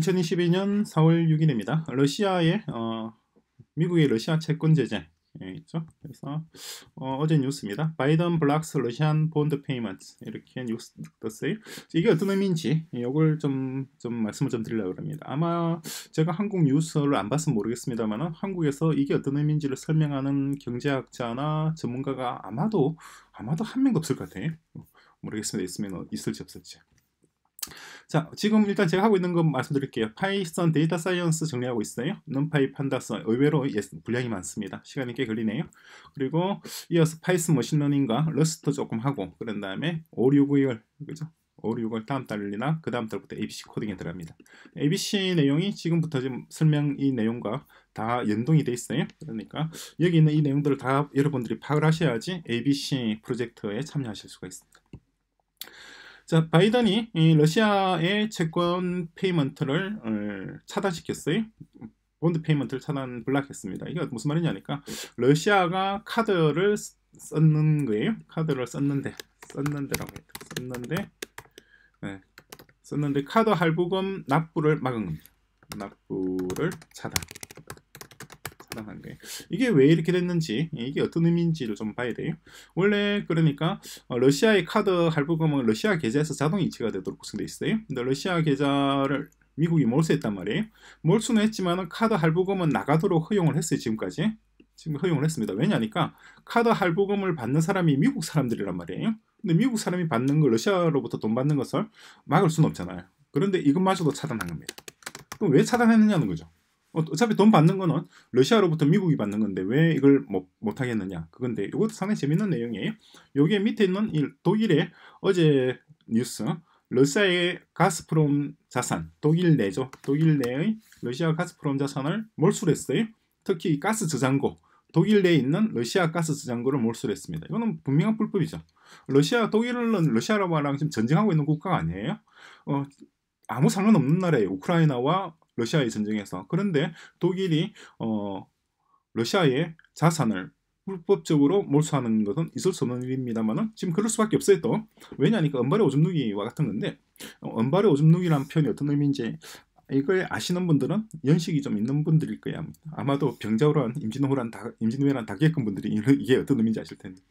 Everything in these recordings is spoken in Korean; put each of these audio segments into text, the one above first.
2022년 4월 6일입니다. 러시아의 어, 미국의 러시아 채권 제재 예, 있죠. 그래서 어, 제 뉴스입니다. 바이든 블락스 러시안 본드 페이먼트 이렇게 뉴스 떴어요. 이게 어떤 의미인지 이걸 예, 좀, 좀 말씀을 좀 드리려고 합니다. 아마 제가 한국 뉴스를 안 봤으면 모르겠습니다만 한국에서 이게 어떤 의미인지를 설명하는 경제학자나 전문가가 아마도 아마도 한 명도 없을 것 같아요. 모르겠습니다. 있으면 있을지 없을지. 자, 지금 일단 제가 하고 있는 건 말씀드릴게요. 파이썬 데이터 사이언스 정리하고 있어요. 눈파이판다썬 의외로 분량이 많습니다. 시간이 꽤 걸리네요. 그리고 이어서 파이썬 머신러닝과 러스트 조금 하고 그런 다음에 5, 6월 그죠? 5, 6월 다음 달이나 그 다음 달부터 ABC 코딩에 들어갑니다. ABC 내용이 지금부터 지금 설명 이 내용과 다 연동이 돼 있어요. 그러니까 여기 있는 이 내용들을 다 여러분들이 파악을 하셔야지 ABC 프로젝트에 참여하실 수가 있습니다. 자, 바이든이 러시아의 채권 페이먼트를 어, 차단시켰어요. 본드 페이먼트를 차단 블락했습니다. 이게 무슨 말이냐니까 러시아가 카드를 썼는 거예요. 카드를 썼는데 썼는데라고 해요. 썼는데 네. 썼는데 카드 할부금 납부를 막은 겁니다. 납부를 차단. 해당하는데 이게 왜 이렇게 됐는지 이게 어떤 의미인지를 좀 봐야 돼요 원래 그러니까 어, 러시아의 카드 할부금은 러시아 계좌에서 자동 이체가 되도록 구성되어 있어요 근데 러시아 계좌를 미국이 몰수했단 말이에요 몰수는 했지만 카드 할부금은 나가도록 허용을 했어요 지금까지 지금 허용을 했습니다 왜냐니까 카드 할부금을 받는 사람이 미국 사람들이란 말이에요 근데 미국 사람이 받는 걸 러시아로부터 돈 받는 것을 막을 수는 없잖아요 그런데 이것마저도 차단한 겁니다 그럼 왜 차단했느냐는 거죠 어, 어차피 돈 받는 거는 러시아로부터 미국이 받는 건데 왜 이걸 못, 못 하겠느냐 그건데 이것도 상당히 재밌는 내용이에요. 여기에 밑에 있는 독일의 어제 뉴스 러시아의 가스프롬 자산 독일 내죠. 독일 내의 러시아 가스프롬 자산을 몰수했어요. 특히 가스 저장고 독일 내에 있는 러시아 가스 저장고를 몰수했습니다. 이거는 분명한 불법이죠. 러시아 독일은 러시아라고 하면 지금 전쟁하고 있는 국가가 아니에요. 어, 아무 상관없는 나라예요 우크라이나와 러시아의 전쟁에서 그런데 독일이 어, 러시아의 자산을 불법적으로 몰수하는 것은 있을 수 없는 일입니다만은 지금 그럴 수밖에 없어요 또 왜냐니까 은발의 오줌누기와 같은 건데 어, 은발의 오줌누기라는 표현이 어떤 의미인지 이걸 아시는 분들은 연식이 좀 있는 분들일 거야 아마도 병자호란, 임진호란, 임진왜란 다 겪은 분들이 이게 어떤 의미인지 아실 텐데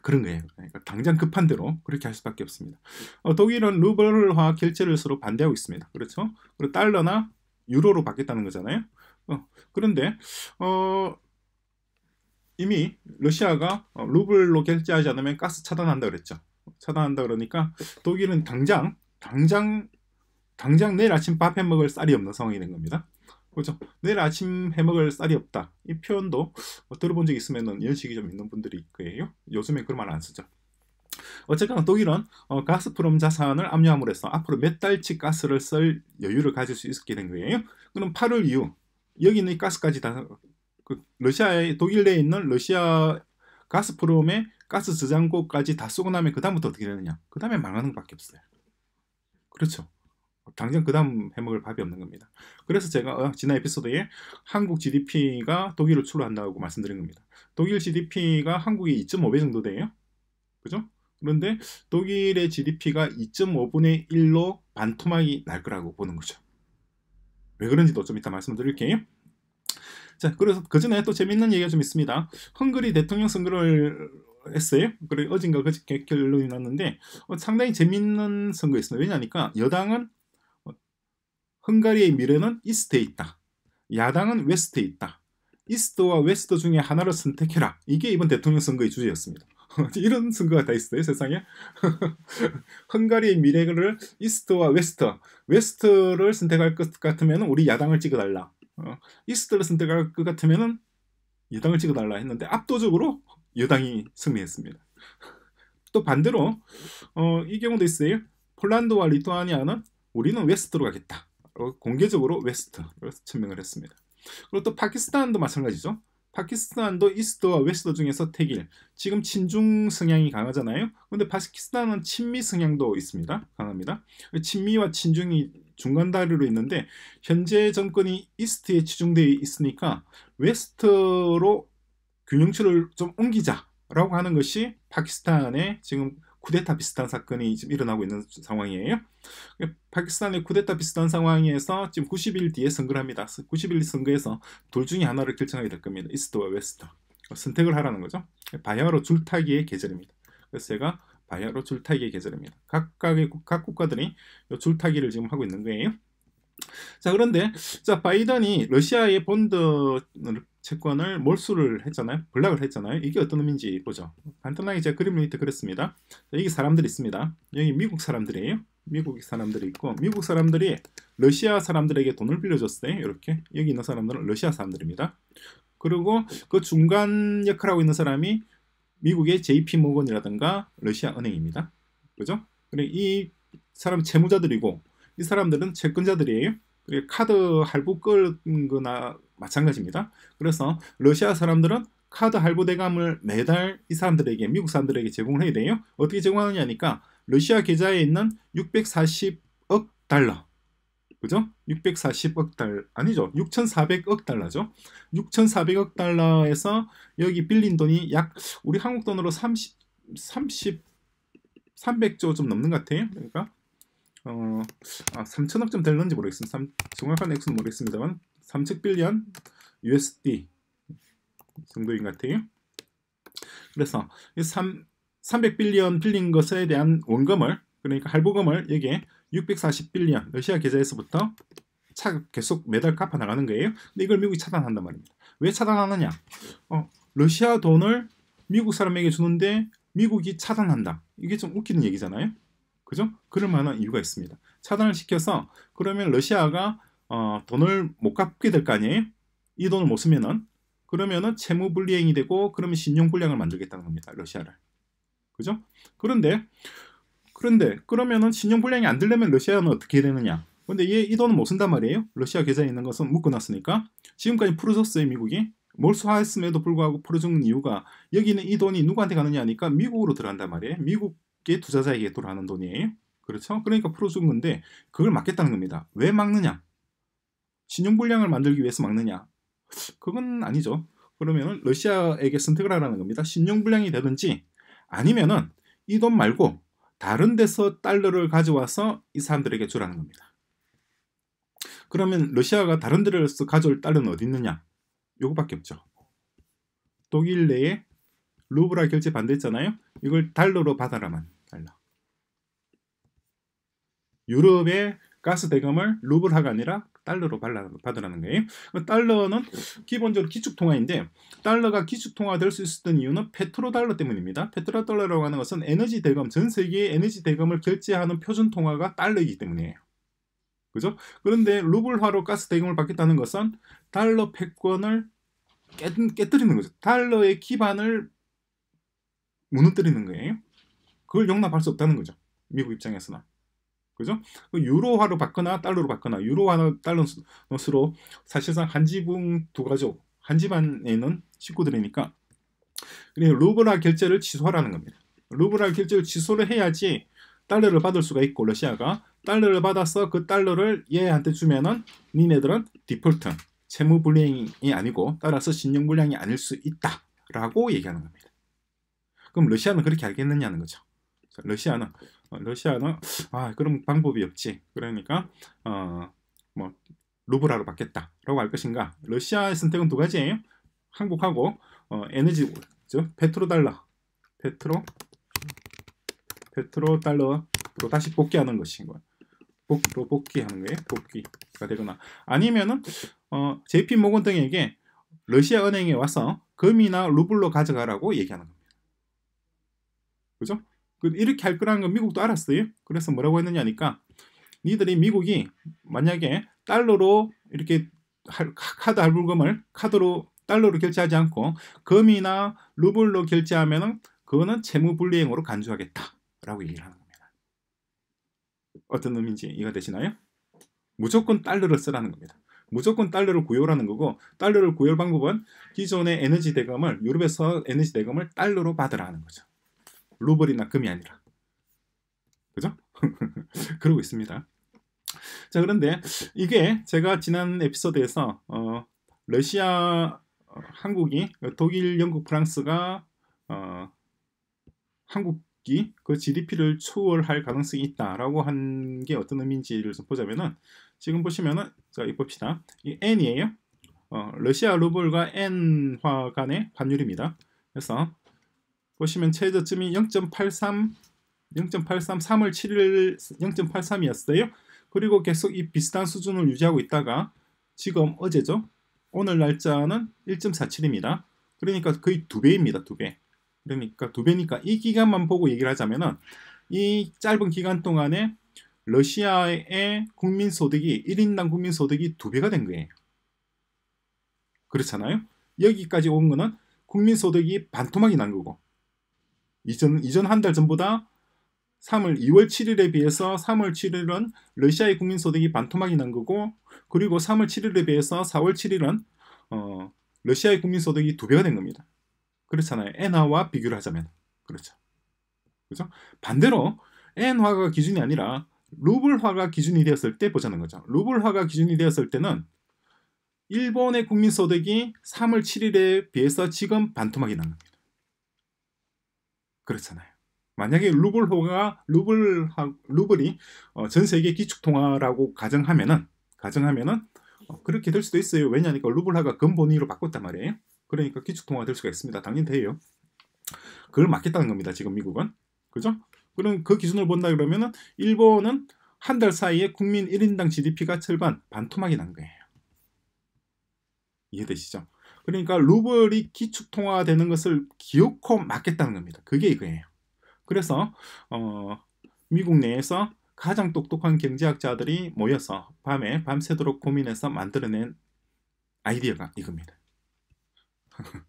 그런 거예요. 그러니까 당장 급한 대로 그렇게 할 수밖에 없습니다. 어, 독일은 루블화 결제를 서로 반대하고 있습니다. 그렇죠? 그리고 달러나 유로로 바뀌었다는 거잖아요. 어, 그런데 어, 이미 러시아가 어, 루블로 결제하지 않으면 가스 차단한다 그랬죠. 차단한다 그러니까 독일은 당장 당장 당장 내일 아침 밥 해 먹을 쌀이 없는 상황이 된 겁니다. 그렇죠. 내일 아침 해먹을 쌀이 없다. 이 표현도 뭐 들어본 적 있으면 연식이 좀 있는 분들이 있예요 요즘에 그런 말 안 쓰죠. 어쨌거나 독일은 어, 가스프롬 자산을 압류함으로 해서 앞으로 몇 달치 가스를 쓸 여유를 가질 수 있게 된 거예요. 그럼 8월 이후 여기 있는 가스까지 다그 러시아의 독일 내에 있는 러시아 가스프롬의 가스 저장고까지 다 쓰고 나면 그 다음부터 어떻게 되느냐? 그 다음에 망하는 것밖에 없어요. 그렇죠. 당장 그 다음 해먹을 밥이 없는 겁니다. 그래서 제가 어, 지난 에피소드에 한국 GDP가 독일을 추월한다고 말씀드린 겁니다. 독일 GDP가 한국의 2.5배 정도 돼요. 그죠? 그런데 독일의 GDP가 2.5분의 1로 반토막이 날 거라고 보는 거죠. 왜 그런지도 좀 이따 말씀드릴게요. 자, 그래서 그 전에 또 재밌는 얘기가 좀 있습니다. 헝그리 대통령 선거를 했어요. 그리 어젠가 그저께 결론이 났는데 어, 상당히 재밌는 선거였어요. 왜냐니까 하 여당은 헝가리의 미래는 이스트에 있다. 야당은 웨스트에 있다. 이스트와 웨스트 중에 하나를 선택해라. 이게 이번 대통령 선거의 주제였습니다. 이런 선거가 다 있어요 세상에 헝가리의 미래를 이스트와 웨스트 웨스트를 선택할 것 같으면 우리 야당을 찍어달라 어, 이스트를 선택할 것 같으면 여당을 찍어달라 했는데 압도적으로 여당이 승리했습니다 또 반대로 어, 이 경우도 있어요 폴란드와 리투아니아는 우리는 웨스트로 가겠다 어, 공개적으로 웨스트로 천명을 했습니다. 그리고 또 파키스탄도 마찬가지죠. 파키스탄도 이스트와 웨스트 중에서 태길 지금 친중 성향이 강하잖아요 근데 파키스탄은 친미 성향도 있습니다 강합니다 친미와 친중이 중간 다리로 있는데 현재 정권이 이스트에 치중되어 있으니까 웨스트로 균형치를 좀 옮기자 라고 하는 것이 파키스탄의 지금 쿠데타 비슷한 사건이 지금 일어나고 있는 상황이에요. 그 파키스탄의 쿠데타 비슷한 상황에서 지금 90일 뒤에 선거를 합니다. 90일 선거에서 둘 중에 하나를 결정하게 될 겁니다. 이스트와 웨스트. 어, 선택을 하라는 거죠. 바야흐로 줄타기의 계절입니다. 그래서 제가 바야흐로 줄타기의 계절입니다. 각각의 각 국가들이 줄타기를 지금 하고 있는 거예요. 자 그런데 자 바이든이 러시아의 본드를 채권을 몰수를 했잖아요. 블락을 했잖아요. 이게 어떤 의미인지 보죠. 간단하게 제가 그림 유니트 그렸습니다. 여기 사람들이 있습니다. 여기 미국 사람들이에요. 미국 사람들이 있고 미국 사람들이 러시아 사람들에게 돈을 빌려줬어요. 이렇게 여기 있는 사람들은 러시아 사람들입니다. 그리고 그 중간 역할하고 있는 사람이 미국의 JP 모건이라든가 러시아 은행입니다. 그죠? 그리고 이 사람 채무자들이고 이 사람들은 채권자들이에요. 예, 카드 할부 끓은 거나 마찬가지입니다. 그래서 러시아 사람들은 카드 할부 대감을 매달 이 사람들에게 미국 사람들에게 제공을 해야 돼요. 어떻게 제공하느냐니까 러시아 계좌에 있는 640억 달러 그죠? 640억 달 아니죠. 6,400억 달러죠. 6,400억 달러에서 여기 빌린 돈이 약 우리 한국 돈으로 30 30 300조 좀 넘는 것 같아요. 그러니까 어, 아, 3천억쯤 되는지 모르겠습니다. 3, 정확한 액수는 모르겠습니다만 3 0 0 0 빌리언 USD 정도인 것 같아요. 그래서 3, 300빌리언 빌린 것에 대한 원금을 그러니까 할부금을 여기에 640빌리언 러시아 계좌에서부터 차, 계속 매달 갚아 나가는 거예요. 근데 이걸 미국이 차단한단 말입니다. 왜 차단하느냐? 어, 러시아 돈을 미국 사람에게 주는데 미국이 차단한다. 이게 좀 웃기는 얘기잖아요. 그죠? 그럴 만한 이유가 있습니다. 차단을 시켜서 그러면 러시아가 어, 돈을 못 갚게 될 거 아니에요? 이 돈을 못 쓰면은 그러면은 채무 불이행이 되고 그러면 신용 불량을 만들겠다는 겁니다. 러시아를. 그죠? 그런데 그런데 그러면은 신용 불량이 안 되려면 러시아는 어떻게 해야 되느냐? 근데 얘 이 돈은 못 쓴단 말이에요. 러시아 계좌에 있는 것은 묶어놨으니까 지금까지 풀어줬어요 미국이. 몰수하였음에도 불구하고 풀어준 이유가 여기는 이 돈이 누구한테 가느냐 하니까 미국으로 들어간단 말이에요. 미국 게 투자자에게 돌아가는 돈이에요. 그렇죠? 그러니까 풀어준 건데 그걸 막겠다는 겁니다. 왜 막느냐? 신용불량을 만들기 위해서 막느냐? 그건 아니죠. 그러면 러시아에게 선택을 하라는 겁니다. 신용불량이 되든지 아니면은 이 돈 말고 다른 데서 달러를 가져와서 이 사람들에게 주라는 겁니다. 그러면 러시아가 다른 데를 가져올 달러는 어디 있느냐? 요거밖에 없죠. 독일 내에 루브라 결제 반대했잖아요. 이걸 달러로 받아라만 달러. 유럽의 가스 대금을 루블화가 아니라 달러로 받으라는 거예요. 달러는 기본적으로 기축통화인데 달러가 기축통화 될 수 있었던 이유는 페트로달러 때문입니다. 페트로달러라고 하는 것은 에너지 대금, 전 세계의 에너지 대금을 결제하는 표준통화가 달러이기 때문이에요. 그죠? 그런데 루블화로 가스 대금을 받겠다는 것은 달러 패권을 깨, 깨뜨리는 거죠. 달러의 기반을 무너뜨리는 거예요. 그걸 용납할 수 없다는 거죠. 미국 입장에서는. 그죠? 그 유로화로 받거나 달러로 받거나 유로화나 달러스로 사실상 한 지붕 두 가족, 한 집안에는 식구들이니까 그리고 루브라 결제를 취소하라는 겁니다. 루브라 결제를 취소를 해야지 달러를 받을 수가 있고 러시아가 달러를 받아서 그 달러를 얘한테 주면은 니네들은 디폴트, 채무 불량이 아니고 따라서 신용 불량이 아닐 수 있다라고 얘기하는 겁니다. 그럼 러시아는 그렇게 알겠느냐는 거죠. 러시아는 어, 러시아는 아 그럼 방법이 없지. 그러니까 어 뭐 루브라로 바뀌었다라고할 것인가? 러시아의 선택은 두 가지예요. 한국하고 어, 에너지 즉 페트로 달러, 페트로 페트로 달러로 다시 복귀하는 것인 거예요. 복로 복귀하는 거예요. 복귀가 되거나 아니면은 어, JP 모건 등에게 러시아 은행에 와서 금이나 루블로 가져가라고 얘기하는 겁니다. 그죠? 그 이렇게 할 거라는 건 미국도 알았어요. 그래서 뭐라고 했느냐니까 니들이 미국이 만약에 달러로 이렇게 카드 할부금을 카드로 달러로 결제하지 않고 금이나 루블로 결제하면 그거는 채무 불이행으로 간주하겠다라고 얘기를 하는 겁니다. 어떤 의미인지 이해가 되시나요? 무조건 달러를 쓰라는 겁니다. 무조건 달러를 구요라는 거고 달러를 구요 방법은 기존의 에너지 대금을 유럽에서 에너지 대금을 달러로 받으라 는 거죠. 루블이나 금이 아니라. 그죠? 그러고 있습니다. 자 그런데 이게 제가 지난 에피소드에서 어, 러시아 어, 한국이 독일 영국 프랑스가 어, 한국이 그 GDP를 초월할 가능성이 있다라고 한 게 어떤 의미인지를 좀 보자면은 지금 보시면은 자이 봅시다 이 n이에요 어, 러시아 루블과 n화 간의 환율입니다 그래서 보시면 최저점이 0.83 0.83 3월 7일 0.83이었어요. 그리고 계속 이 비슷한 수준을 유지하고 있다가 지금 어제죠. 오늘 날짜는 1.47입니다. 그러니까 거의 두 배입니다. 두 배. 그러니까 두 배니까 이 기간만 보고 얘기를 하자면은 이 짧은 기간 동안에 러시아의 국민 소득이 1인당 국민 소득이 두 배가 된 거예요. 그렇잖아요. 여기까지 온 거는 국민 소득이 반토막이 난 거고 이전 이전 한 달 전보다 3월 2월 7일에 비해서 3월 7일은 러시아의 국민소득이 반토막이 난 거고 그리고 3월 7일에 비해서 4월 7일은 어, 러시아의 국민소득이 두 배가 된 겁니다. 그렇잖아요. 엔화와 비교를 하자면 그렇죠. 그죠? 반대로 엔화가 기준이 아니라 루블화가 기준이 되었을 때 보자는 거죠. 루블화가 기준이 되었을 때는 일본의 국민소득이 3월 7일에 비해서 지금 반토막이 난 겁니다. 그렇잖아요. 만약에 루블호가 루블 루블이 어, 전 세계 기축 통화라고 가정하면은 가정하면은 어, 그렇게 될 수도 있어요. 왜냐니까 루블화가 근본위로 바꿨단 말이에요. 그러니까 기축 통화 될 수가 있습니다. 당연히 돼요. 그걸 막겠다는 겁니다. 지금 미국은 그죠? 그럼 그 기준을 본다 그러면은 일본은 한 달 사이에 국민 1인당 GDP가 절반 반토막이 난 거예요. 이해되시죠? 그러니까 루블이 기축통화되는 것을 기어코 막겠다는 겁니다. 그게 이거예요. 그래서 어, 미국 내에서 가장 똑똑한 경제학자들이 모여서 밤에 밤새도록 고민해서 만들어낸 아이디어가 이겁니다.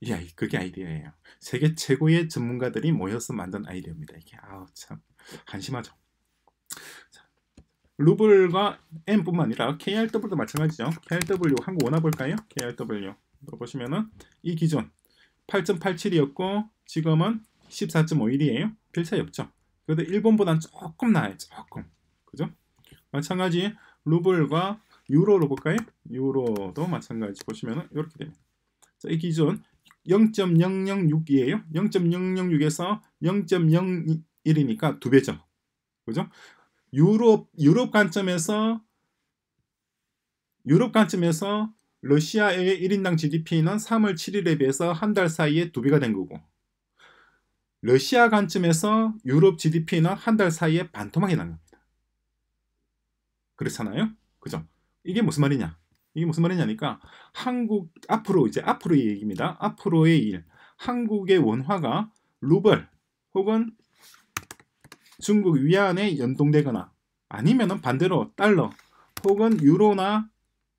이아 그게 아이디어예요. 세계 최고의 전문가들이 모여서 만든 아이디어입니다. 이게 아우 참 한심하죠. 자, 루블과 m 뿐만 아니라 KRW도 마찬가지죠. KRW 한국 원화 볼까요? KRW 보시면은 이 기준 8.87이었고 지금은 14.51이에요. 별 차이 없죠. 그래도 일본보단 조금 나아요. 조금. 그죠? 마찬가지 루블과 유로로 볼까요? 유로도 마찬가지 보시면은 이렇게 됩니다. 자, 이 기준 0.006이에요. 0.006에서 0.01이니까 두 배죠. 그죠? 유럽 유럽 관점에서 유럽 관점에서 러시아의 1인당 GDP는 3월 7일에 비해서 한 달 사이에 두 배가 된 거고 러시아 관점에서 유럽 GDP는 한 달 사이에 반토막이 난 겁니다. 그렇잖아요. 그죠? 이게 무슨 말이냐? 이게 무슨 말이냐니까 한국 앞으로 이제 앞으로의 얘기입니다. 앞으로의 일. 한국의 원화가 루벌 혹은 중국 위안에 연동되거나 아니면 반대로 달러 혹은 유로나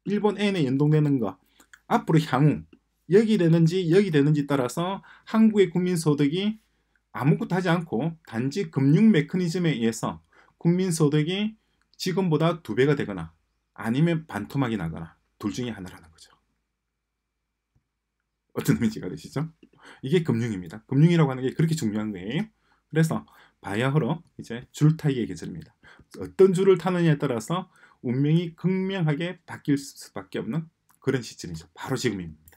일본 엔에 연동되는 것 앞으로 향후 여기 되는지 여기 되는지 따라서 한국의 국민소득이 아무것도 하지 않고 단지 금융 메커니즘에 의해서 국민소득이 지금보다 두 배가 되거나 아니면 반토막이 나거나 둘 중에 하나라는 거죠. 어떤 의미지가 되시죠? 이게 금융입니다. 금융이라고 하는 게 그렇게 중요한 거예요. 그래서 바야흐로 이제 줄 타기의 계절입니다. 어떤 줄을 타느냐에 따라서 운명이 극명하게 바뀔 수밖에 없는 그런 시점이죠. 바로 지금입니다.